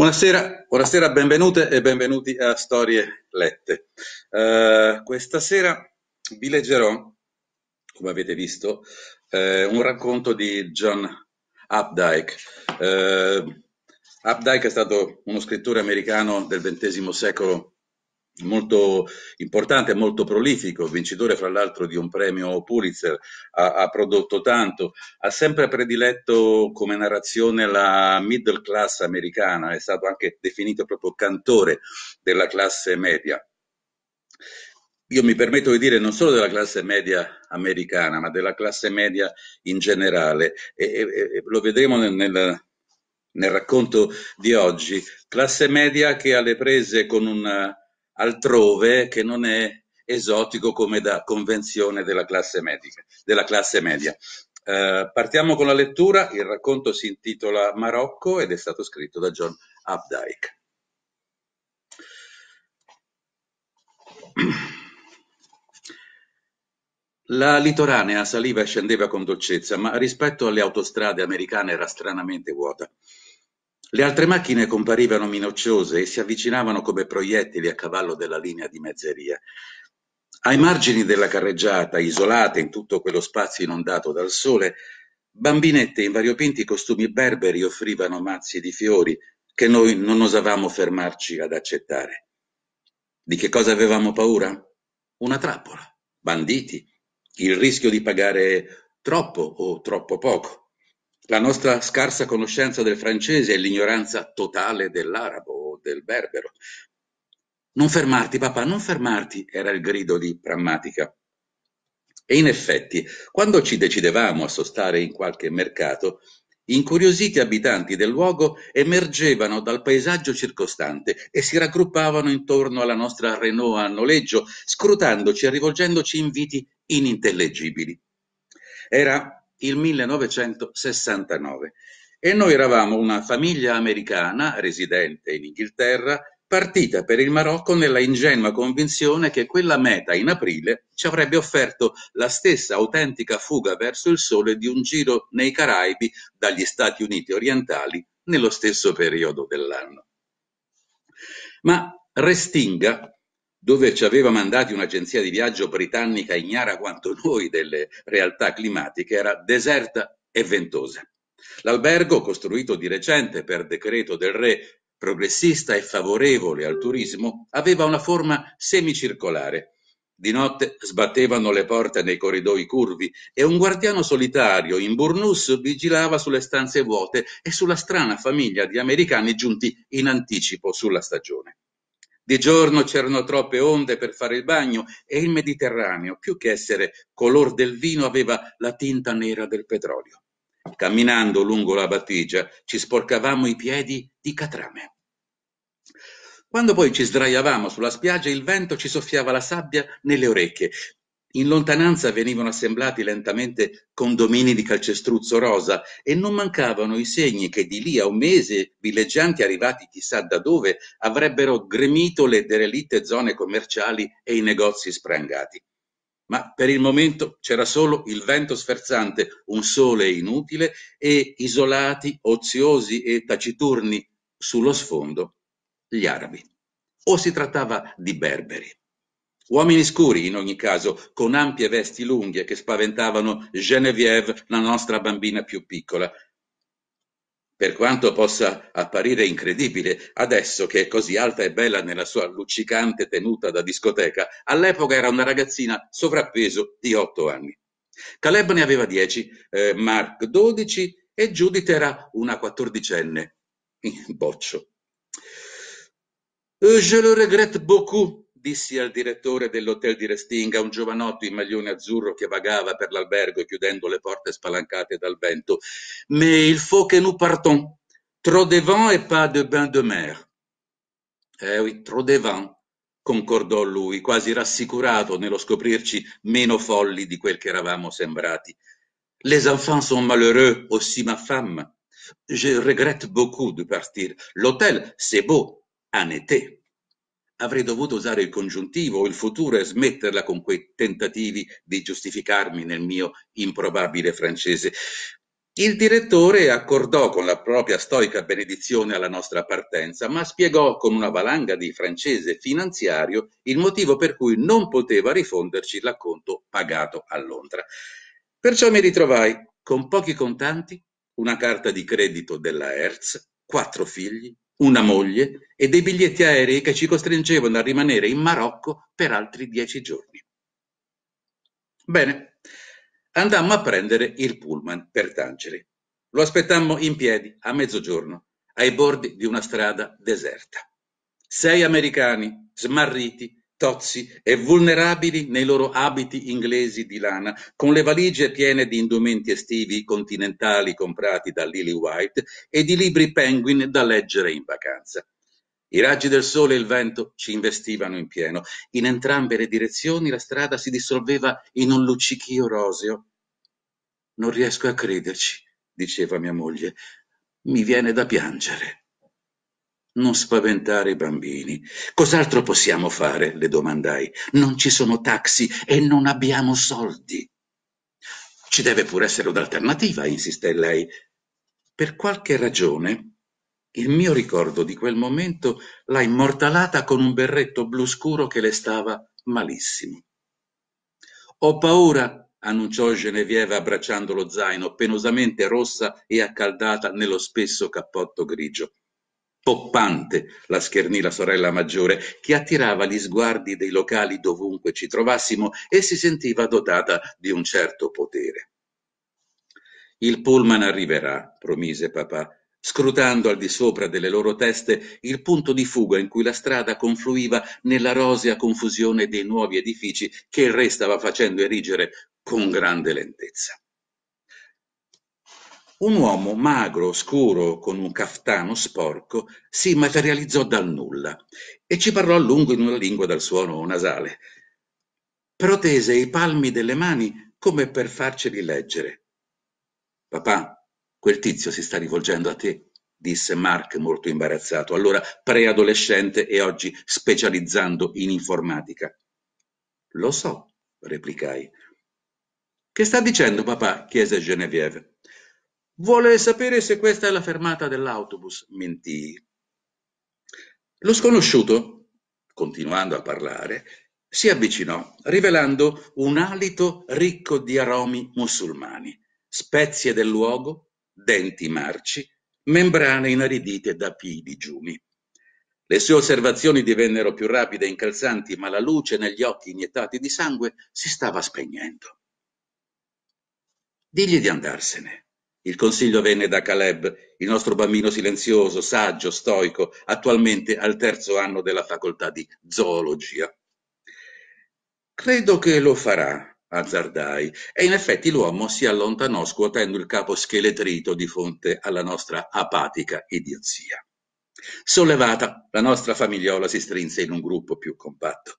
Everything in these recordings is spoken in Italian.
Buonasera, buonasera, benvenute e benvenuti a Storie Lette. Uh, questa sera vi leggerò, come avete visto, uh, un racconto di John Updike. Uh, Updike è stato uno scrittore americano del XX secolo molto importante, molto prolifico, vincitore fra l'altro di un premio Pulitzer, ha, ha, prodotto tanto, ha sempre prediletto come narrazione la middle class americana, è stato anche definito proprio cantore della classe media. Io mi permetto di dire non solo della classe media americana, ma della classe media in generale, e, e, e lo vedremo nel, nel nel racconto di oggi, classe media che ha le prese con un altrove che non è esotico come da convenzione della classe, medica, della classe media. Eh, partiamo con la lettura, il racconto si intitola Marocco ed è stato scritto da John Updike. La litoranea saliva e scendeva con dolcezza, ma rispetto alle autostrade americane era stranamente vuota. Le altre macchine comparivano minacciose e si avvicinavano come proiettili a cavallo della linea di mezzeria. Ai margini della carreggiata, isolate in tutto quello spazio inondato dal sole, bambinette in variopinti costumi berberi offrivano mazzi di fiori che noi non osavamo fermarci ad accettare. Di che cosa avevamo paura? Una trappola, banditi, il rischio di pagare troppo o troppo poco. La nostra scarsa conoscenza del francese e l'ignoranza totale dell'arabo o del berbero. Non fermarti, papà, non fermarti, era il grido di prammatica. E in effetti, quando ci decidevamo a sostare in qualche mercato, incuriositi abitanti del luogo emergevano dal paesaggio circostante e si raggruppavano intorno alla nostra Renault a noleggio, scrutandoci e rivolgendoci inviti inintellegibili. Era il 1969 e noi eravamo una famiglia americana residente in Inghilterra partita per il Marocco nella ingenua convinzione che quella meta in aprile ci avrebbe offerto la stessa autentica fuga verso il sole di un giro nei Caraibi dagli Stati Uniti orientali nello stesso periodo dell'anno. Ma Restinga dove ci aveva mandati un'agenzia di viaggio britannica ignara quanto noi delle realtà climatiche, era deserta e ventosa. L'albergo, costruito di recente per decreto del re progressista e favorevole al turismo, aveva una forma semicircolare. Di notte sbattevano le porte nei corridoi curvi e un guardiano solitario in burnus vigilava sulle stanze vuote e sulla strana famiglia di americani giunti in anticipo sulla stagione. Di giorno c'erano troppe onde per fare il bagno e il Mediterraneo, più che essere color del vino, aveva la tinta nera del petrolio. Camminando lungo la battigia ci sporcavamo i piedi di catrame. Quando poi ci sdraiavamo sulla spiaggia, il vento ci soffiava la sabbia nelle orecchie in lontananza venivano assemblati lentamente condomini di calcestruzzo rosa e non mancavano i segni che di lì a un mese villeggianti arrivati chissà da dove avrebbero gremito le derelitte zone commerciali e i negozi sprangati. Ma per il momento c'era solo il vento sferzante, un sole inutile e isolati, oziosi e taciturni sullo sfondo gli arabi. O si trattava di berberi Uomini scuri, in ogni caso, con ampie vesti lunghe che spaventavano Geneviève, la nostra bambina più piccola. Per quanto possa apparire incredibile, adesso che è così alta e bella nella sua luccicante tenuta da discoteca, all'epoca era una ragazzina sovrappeso di otto anni. Caleb ne aveva dieci, eh, Mark dodici e Judith era una quattordicenne. Boccio. Eh, je le regrette beaucoup, dissi al direttore dell'hotel di Restinga, un giovanotto in maglione azzurro che vagava per l'albergo chiudendo le porte spalancate dal vento. Mais il faut que nous partons. Trop de vent et pas de bain de mer. Eh oui, trop de vent, concordò lui, quasi rassicurato nello scoprirci meno folli di quel che eravamo sembrati. Les enfants sont malheureux, aussi ma femme. Je regrette beaucoup de partir. L'hôtel, c'est beau, en été avrei dovuto usare il congiuntivo, il futuro e smetterla con quei tentativi di giustificarmi nel mio improbabile francese. Il direttore accordò con la propria stoica benedizione alla nostra partenza, ma spiegò con una valanga di francese finanziario il motivo per cui non poteva rifonderci l'acconto pagato a Londra. Perciò mi ritrovai con pochi contanti, una carta di credito della Hertz, quattro figli, una moglie e dei biglietti aerei che ci costringevano a rimanere in Marocco per altri dieci giorni. Bene, andammo a prendere il pullman per Tangeri. Lo aspettammo in piedi a mezzogiorno, ai bordi di una strada deserta. Sei americani, smarriti, tozzi e vulnerabili nei loro abiti inglesi di lana, con le valigie piene di indumenti estivi continentali comprati da Lily White e di libri penguin da leggere in vacanza. I raggi del sole e il vento ci investivano in pieno. In entrambe le direzioni la strada si dissolveva in un luccichio roseo. Non riesco a crederci, diceva mia moglie. Mi viene da piangere. Non spaventare i bambini. Cos'altro possiamo fare? le domandai. Non ci sono taxi e non abbiamo soldi. Ci deve pure essere un'alternativa, insisté lei. Per qualche ragione il mio ricordo di quel momento l'ha immortalata con un berretto blu scuro che le stava malissimo. Ho paura, annunciò Genevieve abbracciando lo zaino, penosamente rossa e accaldata nello spesso cappotto grigio poppante la schernì la sorella maggiore che attirava gli sguardi dei locali dovunque ci trovassimo e si sentiva dotata di un certo potere il pullman arriverà promise papà scrutando al di sopra delle loro teste il punto di fuga in cui la strada confluiva nella rosea confusione dei nuovi edifici che il re stava facendo erigere con grande lentezza. Un uomo magro, scuro, con un caftano sporco, si materializzò dal nulla e ci parlò a lungo in una lingua dal suono nasale. Protese i palmi delle mani come per farceli leggere. Papà, quel tizio si sta rivolgendo a te, disse Mark molto imbarazzato, allora preadolescente e oggi specializzando in informatica. Lo so, replicai. Che sta dicendo papà? chiese Genevieve. Vuole sapere se questa è la fermata dell'autobus, mentii. Lo sconosciuto, continuando a parlare, si avvicinò, rivelando un alito ricco di aromi musulmani, spezie del luogo, denti marci, membrane inaridite da pii digiuni. Le sue osservazioni divennero più rapide e incalzanti, ma la luce negli occhi iniettati di sangue si stava spegnendo. Digli di andarsene, il consiglio venne da Caleb, il nostro bambino silenzioso, saggio, stoico, attualmente al terzo anno della facoltà di zoologia. Credo che lo farà, azzardai, e in effetti l'uomo si allontanò scuotendo il capo scheletrito di fronte alla nostra apatica idiozia. Sollevata, la nostra famigliola si strinse in un gruppo più compatto.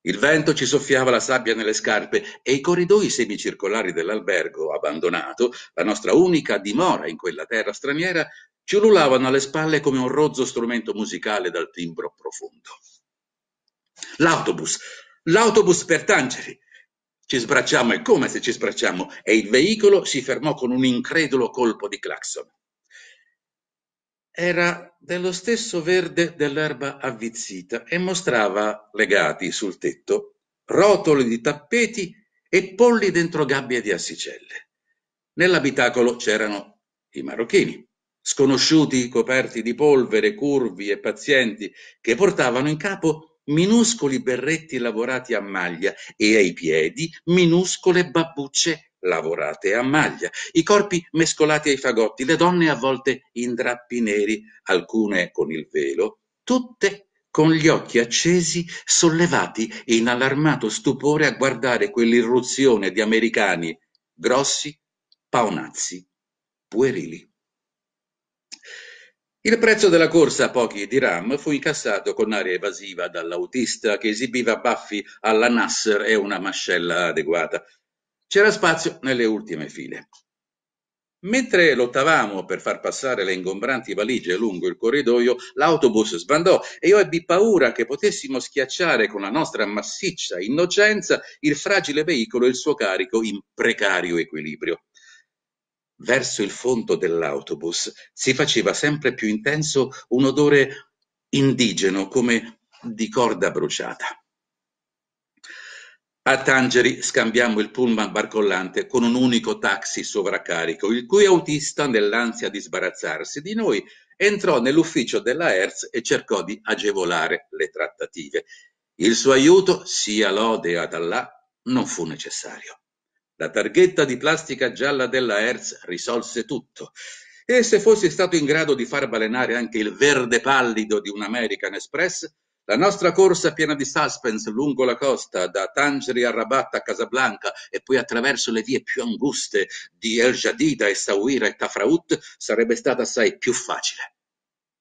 Il vento ci soffiava la sabbia nelle scarpe e i corridoi semicircolari dell'albergo abbandonato, la nostra unica dimora in quella terra straniera, ci ululavano alle spalle come un rozzo strumento musicale dal timbro profondo. L'autobus, l'autobus per Tangeri. Ci sbracciamo e come se ci sbracciamo e il veicolo si fermò con un incredulo colpo di clacson. Era dello stesso verde dell'erba avvizzita e mostrava, legati sul tetto, rotoli di tappeti e polli dentro gabbie di assicelle. Nell'abitacolo c'erano i marocchini, sconosciuti coperti di polvere, curvi e pazienti, che portavano in capo minuscoli berretti lavorati a maglia e ai piedi minuscole babbucce lavorate a maglia, i corpi mescolati ai fagotti, le donne avvolte in drappi neri, alcune con il velo, tutte con gli occhi accesi, sollevati in allarmato stupore a guardare quell'irruzione di americani grossi, paonazzi, puerili. Il prezzo della corsa a pochi diram fu incassato con aria evasiva dall'autista che esibiva baffi alla Nasser e una mascella adeguata. C'era spazio nelle ultime file. Mentre lottavamo per far passare le ingombranti valigie lungo il corridoio, l'autobus sbandò e io ebbi paura che potessimo schiacciare con la nostra massiccia innocenza il fragile veicolo e il suo carico in precario equilibrio. Verso il fondo dell'autobus si faceva sempre più intenso un odore indigeno come di corda bruciata. A Tangeri scambiamo il pullman barcollante con un unico taxi sovraccarico, il cui autista, nell'ansia di sbarazzarsi di noi, entrò nell'ufficio della Hertz e cercò di agevolare le trattative. Il suo aiuto, sia lode ad Allah, non fu necessario. La targhetta di plastica gialla della Hertz risolse tutto. E se fossi stato in grado di far balenare anche il verde pallido di un American Express, la nostra corsa piena di suspense lungo la costa, da Tangeri a Rabat a Casablanca e poi attraverso le vie più anguste di El Jadida, e Sawira e Tafraout, sarebbe stata assai più facile.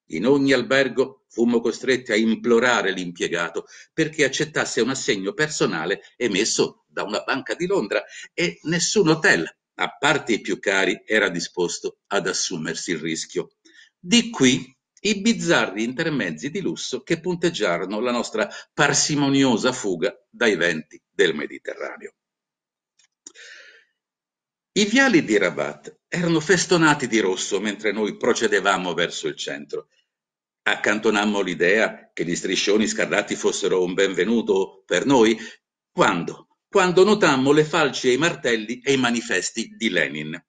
In ogni albergo fummo costretti a implorare l'impiegato perché accettasse un assegno personale emesso da una banca di Londra e nessun hotel, a parte i più cari, era disposto ad assumersi il rischio. Di qui i bizzarri intermezzi di lusso che punteggiarono la nostra parsimoniosa fuga dai venti del Mediterraneo. I viali di Rabat erano festonati di rosso mentre noi procedevamo verso il centro. Accantonammo l'idea che gli striscioni scarlatti fossero un benvenuto per noi quando, quando notammo le falci e i martelli e i manifesti di Lenin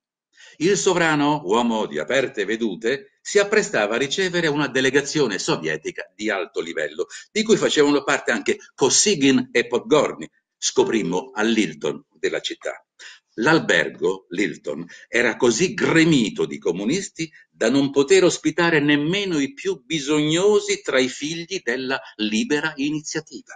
il sovrano, uomo di aperte vedute, si apprestava a ricevere una delegazione sovietica di alto livello, di cui facevano parte anche Kosygin e Podgorny, scoprimmo all'Hilton della città. L'albergo, l'Hilton, era così gremito di comunisti da non poter ospitare nemmeno i più bisognosi tra i figli della libera iniziativa.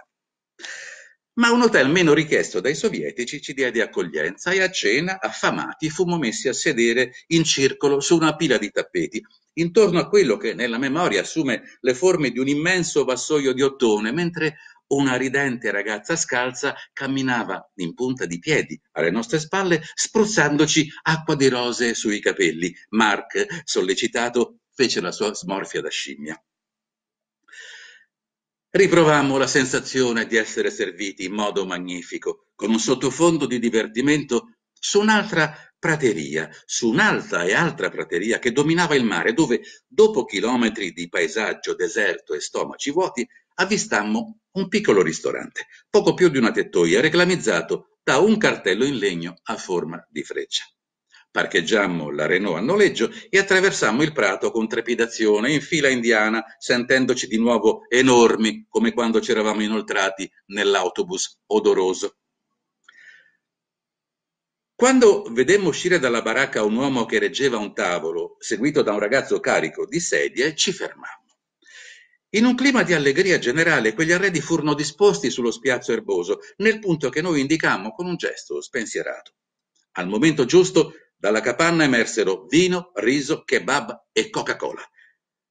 Ma un hotel meno richiesto dai sovietici ci diede accoglienza e a cena, affamati, fummo messi a sedere in circolo su una pila di tappeti, intorno a quello che nella memoria assume le forme di un immenso vassoio di ottone, mentre una ridente ragazza scalza camminava in punta di piedi alle nostre spalle, spruzzandoci acqua di rose sui capelli. Mark, sollecitato, fece la sua smorfia da scimmia. Riprovammo la sensazione di essere serviti in modo magnifico, con un sottofondo di divertimento su un'altra prateria, su un'altra e altra prateria che dominava il mare, dove, dopo chilometri di paesaggio deserto e stomaci vuoti, avvistammo un piccolo ristorante, poco più di una tettoia, reclamizzato da un cartello in legno a forma di freccia. Parcheggiammo la Renault a noleggio e attraversammo il prato con trepidazione, in fila indiana, sentendoci di nuovo enormi come quando ci eravamo inoltrati nell'autobus odoroso. Quando vedemmo uscire dalla baracca un uomo che reggeva un tavolo, seguito da un ragazzo carico di sedie, ci fermammo. In un clima di allegria generale, quegli arredi furono disposti sullo spiazzo erboso, nel punto che noi indicammo con un gesto spensierato. Al momento giusto dalla capanna emersero vino, riso, kebab e Coca-Cola.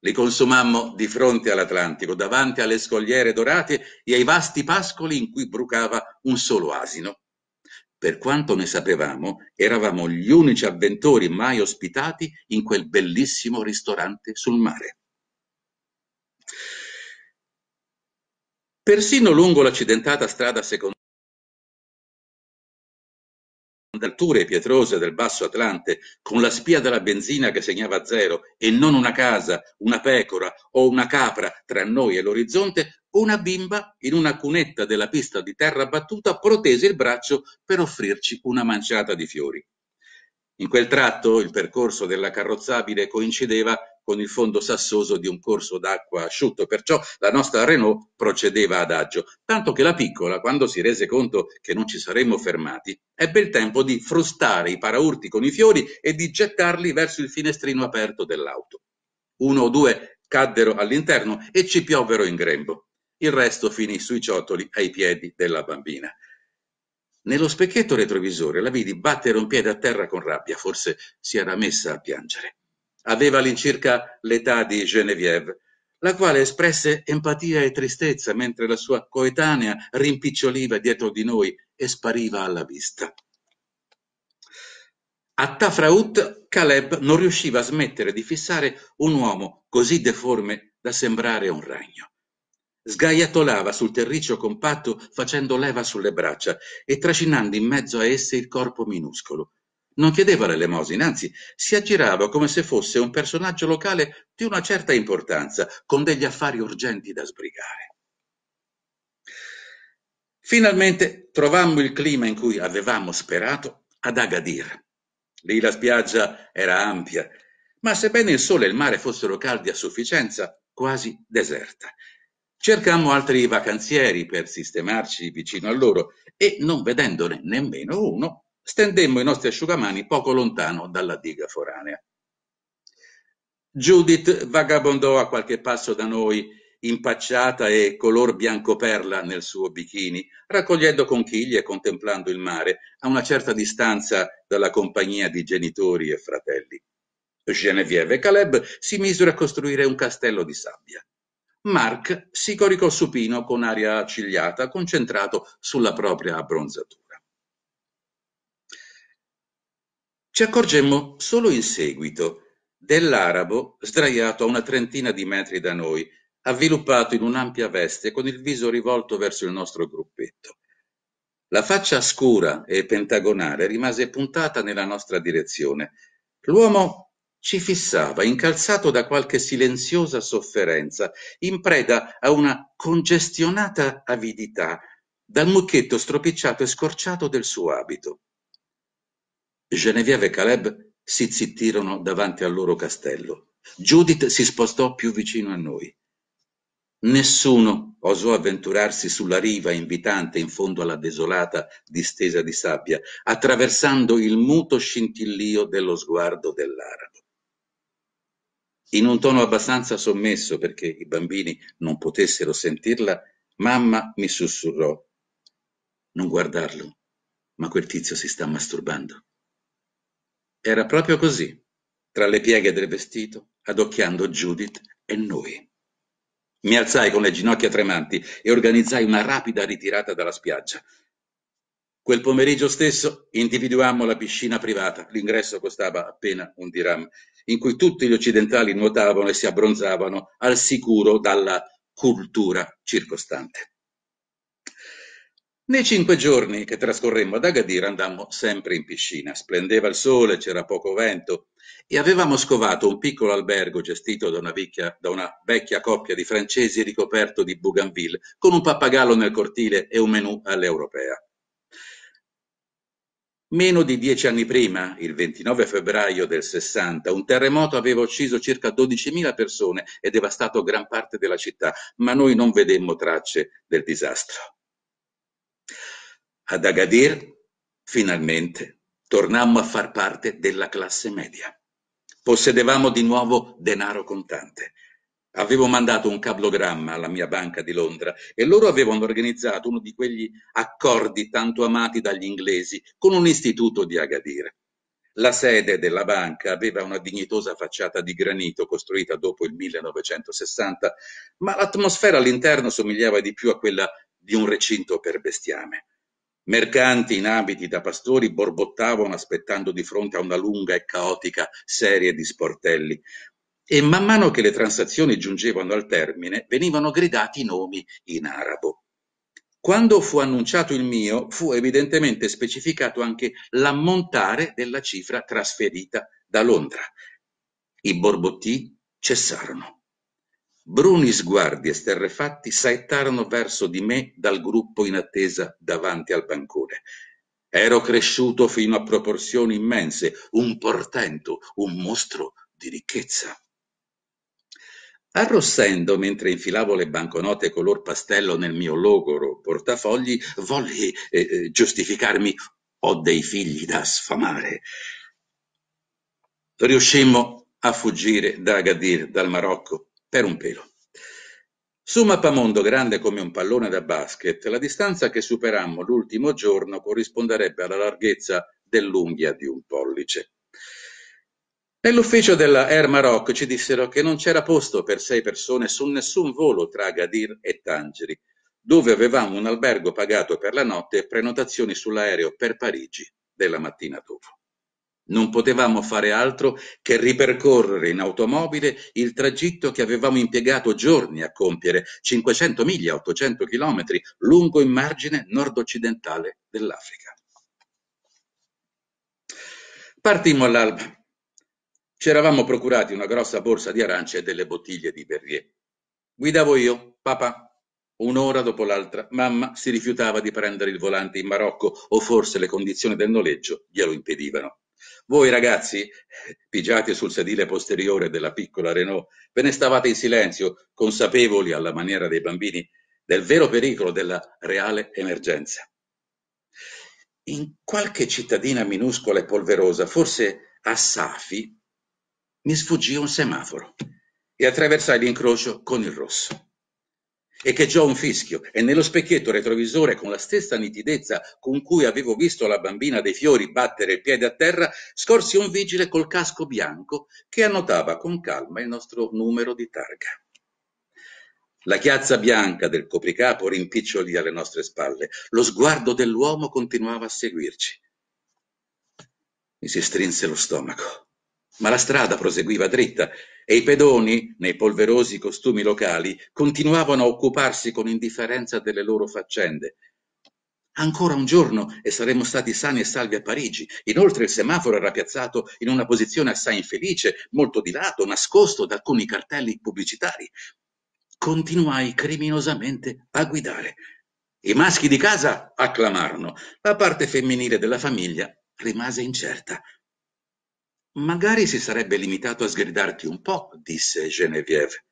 Li consumammo di fronte all'Atlantico, davanti alle scogliere dorate e ai vasti pascoli in cui brucava un solo asino. Per quanto ne sapevamo, eravamo gli unici avventori mai ospitati in quel bellissimo ristorante sul mare. Persino lungo l'accidentata strada secondaria pianture pietrose del basso Atlante, con la spia della benzina che segnava zero e non una casa, una pecora o una capra tra noi e l'orizzonte, una bimba in una cunetta della pista di terra battuta protese il braccio per offrirci una manciata di fiori. In quel tratto il percorso della carrozzabile coincideva con il fondo sassoso di un corso d'acqua asciutto, perciò la nostra Renault procedeva ad agio, tanto che la piccola, quando si rese conto che non ci saremmo fermati, ebbe il tempo di frustare i paraurti con i fiori e di gettarli verso il finestrino aperto dell'auto. Uno o due caddero all'interno e ci piovvero in grembo. Il resto finì sui ciottoli ai piedi della bambina. Nello specchietto retrovisore la vidi battere un piede a terra con rabbia, forse si era messa a piangere. Aveva all'incirca l'età di Genevieve, la quale espresse empatia e tristezza mentre la sua coetanea rimpiccioliva dietro di noi e spariva alla vista. A Tafraut Caleb non riusciva a smettere di fissare un uomo così deforme da sembrare un ragno. Sgaiatolava sul terriccio compatto facendo leva sulle braccia e trascinando in mezzo a esse il corpo minuscolo. Non chiedeva l'elemosina, anzi si aggirava come se fosse un personaggio locale di una certa importanza, con degli affari urgenti da sbrigare. Finalmente trovammo il clima in cui avevamo sperato ad Agadir. Lì la spiaggia era ampia, ma sebbene il sole e il mare fossero caldi a sufficienza, quasi deserta. Cercammo altri vacanzieri per sistemarci vicino a loro e, non vedendone nemmeno uno, Stendemmo i nostri asciugamani poco lontano dalla diga foranea. Judith vagabondò a qualche passo da noi, impacciata e color bianco perla nel suo bikini, raccogliendo conchiglie e contemplando il mare a una certa distanza dalla compagnia di genitori e fratelli. Genevieve e Caleb si misero a costruire un castello di sabbia. Mark si coricò supino con aria accigliata, concentrato sulla propria abbronzatura. Ci accorgemmo solo in seguito dell'arabo sdraiato a una trentina di metri da noi, avviluppato in un'ampia veste con il viso rivolto verso il nostro gruppetto. La faccia scura e pentagonale rimase puntata nella nostra direzione. L'uomo ci fissava, incalzato da qualche silenziosa sofferenza, in preda a una congestionata avidità, dal mucchietto stropicciato e scorciato del suo abito. Genevieve e Caleb si zittirono davanti al loro castello. Judith si spostò più vicino a noi. Nessuno osò avventurarsi sulla riva invitante in fondo alla desolata distesa di sabbia, attraversando il muto scintillio dello sguardo dell'arabo. In un tono abbastanza sommesso perché i bambini non potessero sentirla, mamma mi sussurrò. Non guardarlo, ma quel tizio si sta masturbando. Era proprio così, tra le pieghe del vestito, adocchiando Judith e noi. Mi alzai con le ginocchia tremanti e organizzai una rapida ritirata dalla spiaggia. Quel pomeriggio stesso individuammo la piscina privata, l'ingresso costava appena un diram, in cui tutti gli occidentali nuotavano e si abbronzavano al sicuro dalla cultura circostante. Nei cinque giorni che trascorremmo ad Agadir andammo sempre in piscina. Splendeva il sole, c'era poco vento e avevamo scovato un piccolo albergo gestito da una, vecchia, da una vecchia coppia di francesi ricoperto di bougainville, con un pappagallo nel cortile e un menù all'europea. Meno di dieci anni prima, il 29 febbraio del 60, un terremoto aveva ucciso circa 12.000 persone e devastato gran parte della città, ma noi non vedemmo tracce del disastro. Ad Agadir, finalmente, tornammo a far parte della classe media. Possedevamo di nuovo denaro contante. Avevo mandato un cablogramma alla mia banca di Londra e loro avevano organizzato uno di quegli accordi tanto amati dagli inglesi con un istituto di Agadir. La sede della banca aveva una dignitosa facciata di granito costruita dopo il 1960, ma l'atmosfera all'interno somigliava di più a quella di un recinto per bestiame. Mercanti in abiti da pastori borbottavano aspettando di fronte a una lunga e caotica serie di sportelli. E man mano che le transazioni giungevano al termine, venivano gridati i nomi in arabo. Quando fu annunciato il mio, fu evidentemente specificato anche l'ammontare della cifra trasferita da Londra. I borbotti cessarono. Bruni sguardi esterrefatti saettarono verso di me dal gruppo in attesa davanti al bancone. Ero cresciuto fino a proporzioni immense, un portento, un mostro di ricchezza. Arrossendo mentre infilavo le banconote color pastello nel mio logoro portafogli, volli eh, eh giustificarmi ho dei figli da sfamare. Riuscimmo a fuggire da Agadir, dal Marocco, per un pelo. Su mappamondo grande come un pallone da basket, la distanza che superammo l'ultimo giorno corrisponderebbe alla larghezza dell'unghia di un pollice. Nell'ufficio della Air Maroc ci dissero che non c'era posto per sei persone su nessun volo tra Agadir e Tangeri, dove avevamo un albergo pagato per la notte e prenotazioni sull'aereo per Parigi della mattina dopo. Non potevamo fare altro che ripercorrere in automobile il tragitto che avevamo impiegato giorni a compiere, 500 miglia, 800 chilometri, lungo il margine nord-occidentale dell'Africa. Partimmo all'alba. Ci eravamo procurati una grossa borsa di arance e delle bottiglie di Perrier. Guidavo io, papà. Un'ora dopo l'altra, mamma si rifiutava di prendere il volante in Marocco o forse le condizioni del noleggio glielo impedivano. Voi ragazzi, pigiati sul sedile posteriore della piccola Renault, ve ne stavate in silenzio, consapevoli alla maniera dei bambini del vero pericolo della reale emergenza. In qualche cittadina minuscola e polverosa, forse a Safi, mi sfuggì un semaforo e attraversai l'incrocio con il rosso e che giò un fischio e nello specchietto retrovisore con la stessa nitidezza con cui avevo visto la bambina dei fiori battere il piede a terra, scorsi un vigile col casco bianco che annotava con calma il nostro numero di targa. La chiazza bianca del copricapo rimpicciolì alle nostre spalle, lo sguardo dell'uomo continuava a seguirci. Mi si strinse lo stomaco, ma la strada proseguiva dritta e i pedoni, nei polverosi costumi locali, continuavano a occuparsi con indifferenza delle loro faccende. Ancora un giorno e saremmo stati sani e salvi a Parigi. Inoltre il semaforo era piazzato in una posizione assai infelice, molto di lato, nascosto da alcuni cartelli pubblicitari. Continuai criminosamente a guidare. I maschi di casa acclamarono, la parte femminile della famiglia rimase incerta. Magari si sarebbe limitato a sgridarti un po', disse Genevieve.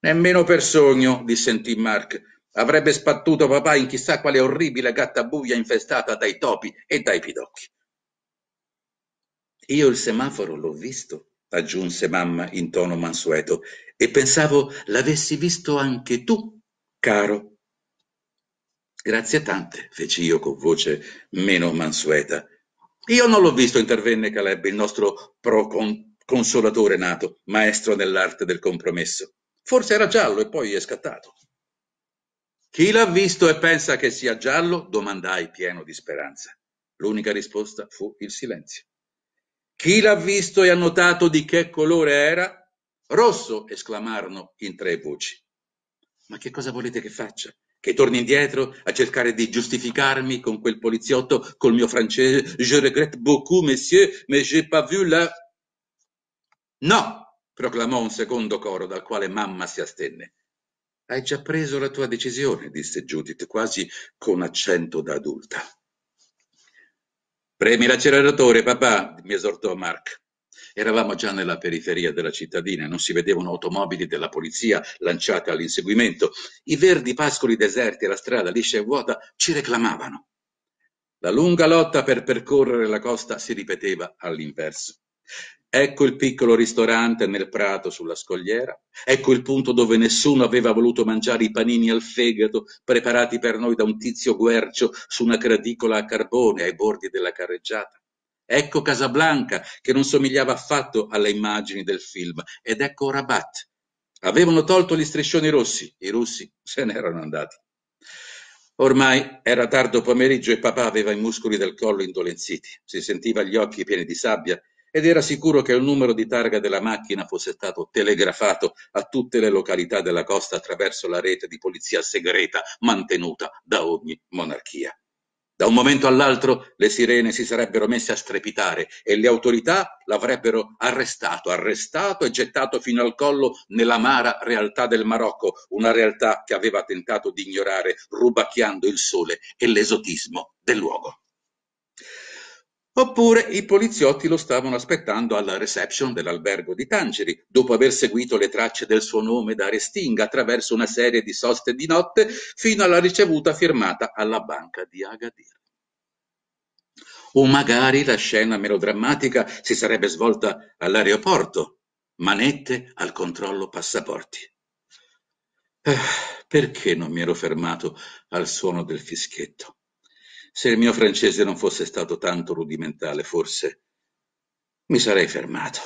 Nemmeno per sogno, dissentì Mark. Avrebbe sbattuto papà in chissà quale orribile gattabuia infestata dai topi e dai pidocchi. Io il semaforo l'ho visto, aggiunse mamma in tono mansueto, e pensavo l'avessi visto anche tu, caro. Grazie tante, feci io con voce meno mansueta. Io non l'ho visto, intervenne Caleb, il nostro proconsolatore nato, maestro nell'arte del compromesso. Forse era giallo e poi è scattato. Chi l'ha visto e pensa che sia giallo? domandai pieno di speranza. L'unica risposta fu il silenzio. Chi l'ha visto e ha notato di che colore era? Rosso! esclamarono in tre voci. Ma che cosa volete che faccia? che torni indietro a cercare di giustificarmi con quel poliziotto col mio francese Je regrette beaucoup, monsieur, mais j'ai pas vu la. No! proclamò un secondo coro dal quale mamma si astenne. Hai già preso la tua decisione, disse Judith, quasi con accento da adulta. Premi l'acceleratore, papà, mi esortò Mark. Eravamo già nella periferia della cittadina, non si vedevano automobili della polizia lanciate all'inseguimento. I verdi pascoli deserti e la strada liscia e vuota ci reclamavano. La lunga lotta per percorrere la costa si ripeteva all'inverso. Ecco il piccolo ristorante nel prato sulla scogliera, ecco il punto dove nessuno aveva voluto mangiare i panini al fegato preparati per noi da un tizio guercio su una cradicola a carbone ai bordi della carreggiata ecco Casablanca che non somigliava affatto alle immagini del film ed ecco Rabat. Avevano tolto gli striscioni rossi, i russi se n'erano andati. Ormai era tardo pomeriggio e papà aveva i muscoli del collo indolenziti, si sentiva gli occhi pieni di sabbia ed era sicuro che il numero di targa della macchina fosse stato telegrafato a tutte le località della costa attraverso la rete di polizia segreta mantenuta da ogni monarchia. Da un momento all'altro le sirene si sarebbero messe a strepitare e le autorità l'avrebbero arrestato, arrestato e gettato fino al collo nell'amara realtà del Marocco, una realtà che aveva tentato di ignorare rubacchiando il sole e l'esotismo del luogo. Oppure i poliziotti lo stavano aspettando alla reception dell'albergo di Tangeri, dopo aver seguito le tracce del suo nome da Restinga attraverso una serie di soste di notte fino alla ricevuta firmata alla banca di Agadir. O magari la scena melodrammatica si sarebbe svolta all'aeroporto, manette al controllo passaporti. Eh, perché non mi ero fermato al suono del fischietto? Se il mio francese non fosse stato tanto rudimentale, forse mi sarei fermato.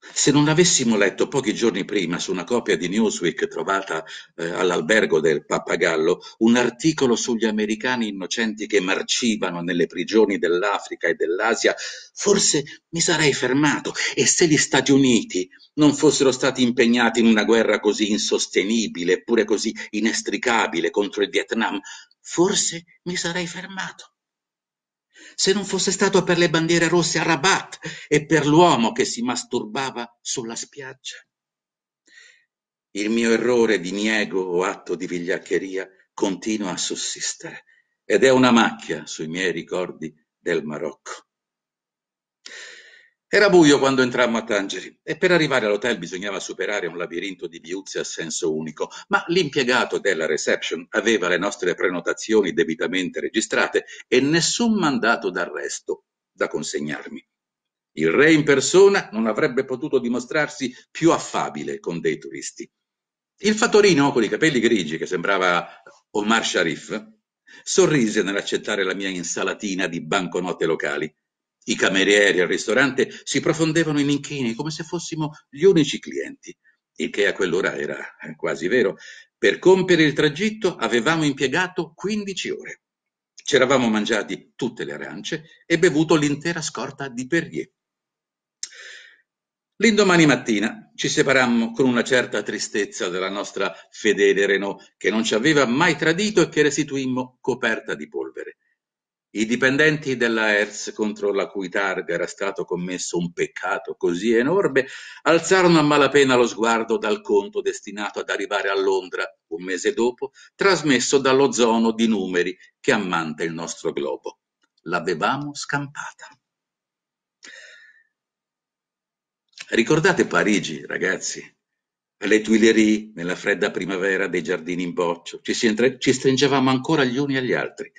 Se non avessimo letto pochi giorni prima su una copia di Newsweek trovata eh, all'albergo del Pappagallo, un articolo sugli americani innocenti che marcivano nelle prigioni dell'Africa e dell'Asia, forse mi sarei fermato. E se gli Stati Uniti non fossero stati impegnati in una guerra così insostenibile, eppure così inestricabile contro il Vietnam, forse mi sarei fermato. Se non fosse stato per le bandiere rosse a Rabat e per l'uomo che si masturbava sulla spiaggia. Il mio errore di niego o atto di vigliaccheria continua a sussistere ed è una macchia sui miei ricordi del Marocco. Era buio quando entrammo a Tangeri e per arrivare all'hotel bisognava superare un labirinto di viuzze a senso unico, ma l'impiegato della reception aveva le nostre prenotazioni debitamente registrate e nessun mandato d'arresto da consegnarmi. Il re in persona non avrebbe potuto dimostrarsi più affabile con dei turisti. Il fattorino con i capelli grigi, che sembrava Omar Sharif, sorrise nell'accettare la mia insalatina di banconote locali i camerieri al ristorante si profondevano in inchini come se fossimo gli unici clienti, il che a quell'ora era quasi vero. Per compiere il tragitto avevamo impiegato 15 ore. Ci eravamo mangiati tutte le arance e bevuto l'intera scorta di Perrier. L'indomani mattina ci separammo con una certa tristezza della nostra fedele Renault, che non ci aveva mai tradito e che restituimmo coperta di polvere. I dipendenti della Hertz, contro la cui targa era stato commesso un peccato così enorme, alzarono a malapena lo sguardo dal conto destinato ad arrivare a Londra un mese dopo, trasmesso dallo zono di numeri che ammanta il nostro globo. L'avevamo scampata. Ricordate Parigi, ragazzi? Le Tuileries, nella fredda primavera dei giardini in boccio, ci, ci stringevamo ancora gli uni agli altri –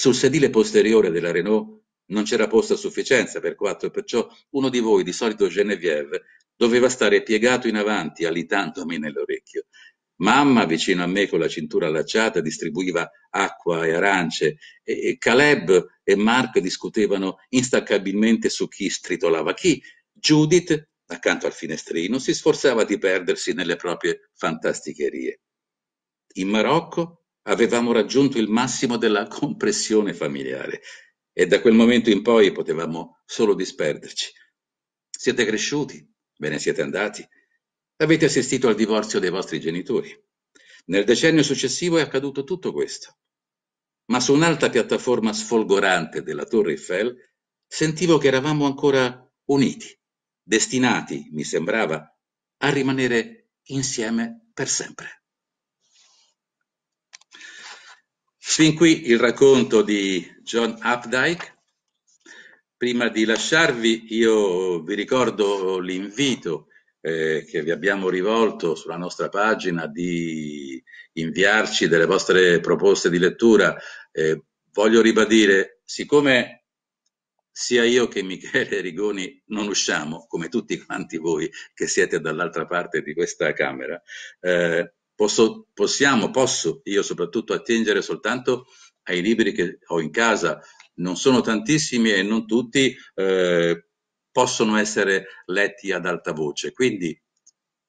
sul sedile posteriore della Renault non c'era posto a sufficienza per quattro perciò uno di voi, di solito Genevieve, doveva stare piegato in avanti, alitandomi nell'orecchio. Mamma, vicino a me con la cintura allacciata, distribuiva acqua e arance e Caleb e Mark discutevano instaccabilmente su chi stritolava chi. Judith, accanto al finestrino, si sforzava di perdersi nelle proprie fantasticherie. In Marocco Avevamo raggiunto il massimo della compressione familiare e da quel momento in poi potevamo solo disperderci. Siete cresciuti, ve ne siete andati, avete assistito al divorzio dei vostri genitori. Nel decennio successivo è accaduto tutto questo. Ma su un'alta piattaforma sfolgorante della Torre Eiffel sentivo che eravamo ancora uniti, destinati, mi sembrava, a rimanere insieme per sempre. Fin qui il racconto di John Updike. Prima di lasciarvi io vi ricordo l'invito eh, che vi abbiamo rivolto sulla nostra pagina di inviarci delle vostre proposte di lettura. Eh, voglio ribadire, siccome sia io che Michele Rigoni non usciamo, come tutti quanti voi che siete dall'altra parte di questa Camera, eh, Posso, possiamo, posso io soprattutto attingere soltanto ai libri che ho in casa, non sono tantissimi e non tutti eh, possono essere letti ad alta voce. Quindi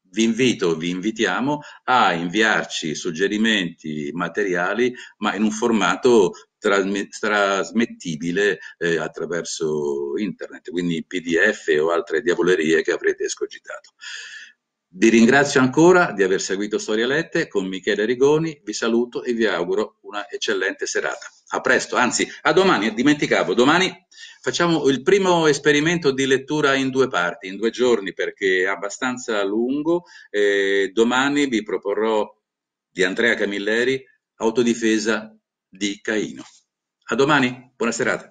vi invito, vi invitiamo a inviarci suggerimenti materiali, ma in un formato trasmettibile eh, attraverso internet, quindi PDF o altre diavolerie che avrete escogitato. Vi ringrazio ancora di aver seguito Storia Lette con Michele Rigoni, vi saluto e vi auguro una eccellente serata. A presto, anzi a domani, dimenticavo, domani facciamo il primo esperimento di lettura in due parti, in due giorni perché è abbastanza lungo. Eh, domani vi proporrò di Andrea Camilleri, Autodifesa di Caino. A domani, buona serata.